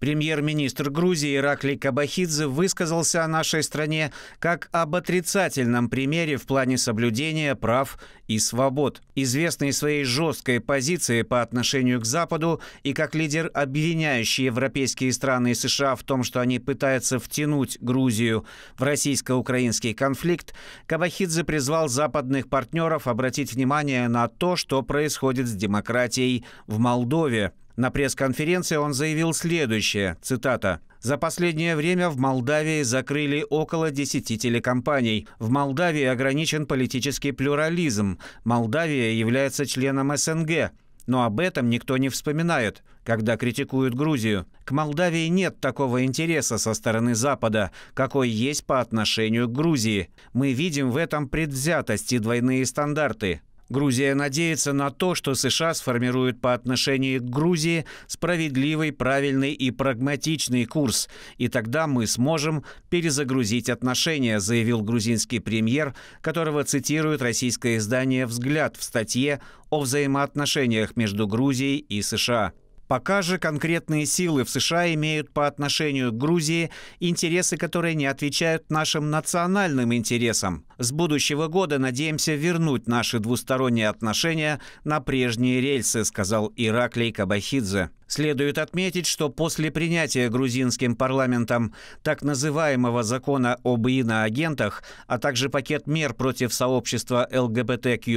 Премьер-министр Грузии Иракли Кабахидзе высказался о нашей стране как об отрицательном примере в плане соблюдения прав и свобод. Известный своей жесткой позицией по отношению к Западу и как лидер, обвиняющий европейские страны и США в том, что они пытаются втянуть Грузию в российско-украинский конфликт, Кабахидзе призвал западных партнеров обратить внимание на то, что происходит с демократией в Молдове. На пресс-конференции он заявил следующее, цитата, за последнее время в Молдавии закрыли около 10 телекомпаний. В Молдавии ограничен политический плюрализм. Молдавия является членом СНГ. Но об этом никто не вспоминает, когда критикуют Грузию. К Молдавии нет такого интереса со стороны Запада, какой есть по отношению к Грузии. Мы видим в этом предвзятости, двойные стандарты. Грузия надеется на то, что США сформируют по отношению к Грузии справедливый, правильный и прагматичный курс, и тогда мы сможем перезагрузить отношения, заявил грузинский премьер, которого цитирует российское издание «Взгляд» в статье о взаимоотношениях между Грузией и США. Пока же конкретные силы в США имеют по отношению к Грузии интересы, которые не отвечают нашим национальным интересам. С будущего года надеемся вернуть наши двусторонние отношения на прежние рельсы, сказал Ираклий Кабахидзе. Следует отметить, что после принятия грузинским парламентом так называемого закона об иноагентах, а также пакет мер против сообщества ЛГБТК+,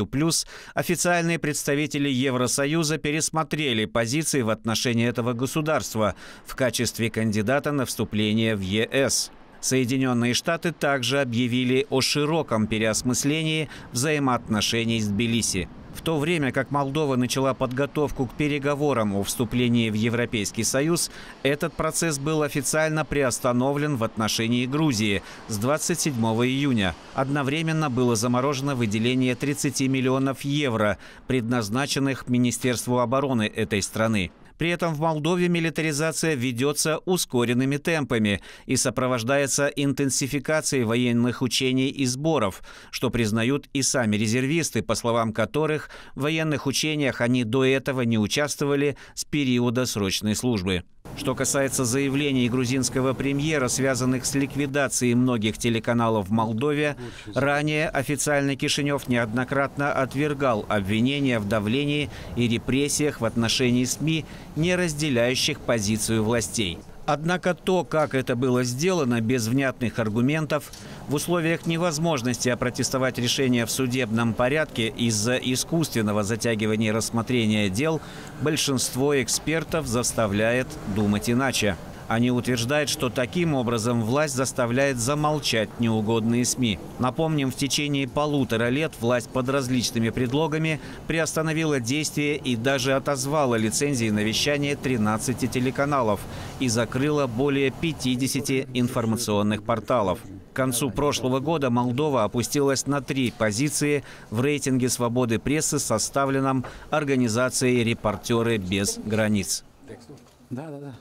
официальные представители Евросоюза пересмотрели позиции в отношении этого государства в качестве кандидата на вступление в ЕС. Соединенные Штаты также объявили о широком переосмыслении взаимоотношений с Тбилиси. В то время как Молдова начала подготовку к переговорам о вступлении в Европейский Союз, этот процесс был официально приостановлен в отношении Грузии с 27 июня. Одновременно было заморожено выделение 30 миллионов евро, предназначенных Министерству обороны этой страны. При этом в Молдове милитаризация ведется ускоренными темпами и сопровождается интенсификацией военных учений и сборов, что признают и сами резервисты, по словам которых в военных учениях они до этого не участвовали с периода срочной службы. Что касается заявлений грузинского премьера, связанных с ликвидацией многих телеканалов в Молдове, ранее официальный Кишинев неоднократно отвергал обвинения в давлении и репрессиях в отношении СМИ не разделяющих позицию властей. Однако то, как это было сделано без внятных аргументов, в условиях невозможности опротестовать решение в судебном порядке из-за искусственного затягивания рассмотрения дел, большинство экспертов заставляет думать иначе. Они утверждают, что таким образом власть заставляет замолчать неугодные СМИ. Напомним, в течение полутора лет власть под различными предлогами приостановила действия и даже отозвала лицензии на вещание 13 телеканалов и закрыла более 50 информационных порталов. К концу прошлого года Молдова опустилась на три позиции в рейтинге свободы прессы, составленном организацией «Репортеры без границ». Да, да, да.